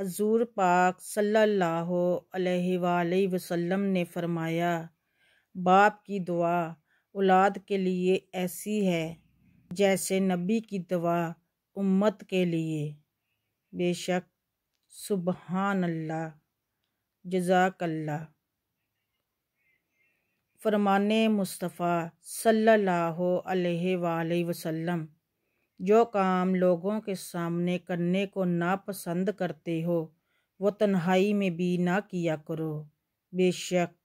हजूर पाक सल्लल्लाहु अलैहि वसल्लम ने फरमाया बाप की दुआ औलाद के लिए ऐसी है जैसे नबी की दुआ उम्मत के लिए बेशक सुबहान अल्ला जजाकल्ला फरमान मुस्तफ़ा सल्लल्लाहु अलैहि वसल्लम जो काम लोगों के सामने करने को नापसंद करते हो वो तन्हाई में भी ना किया करो बेशक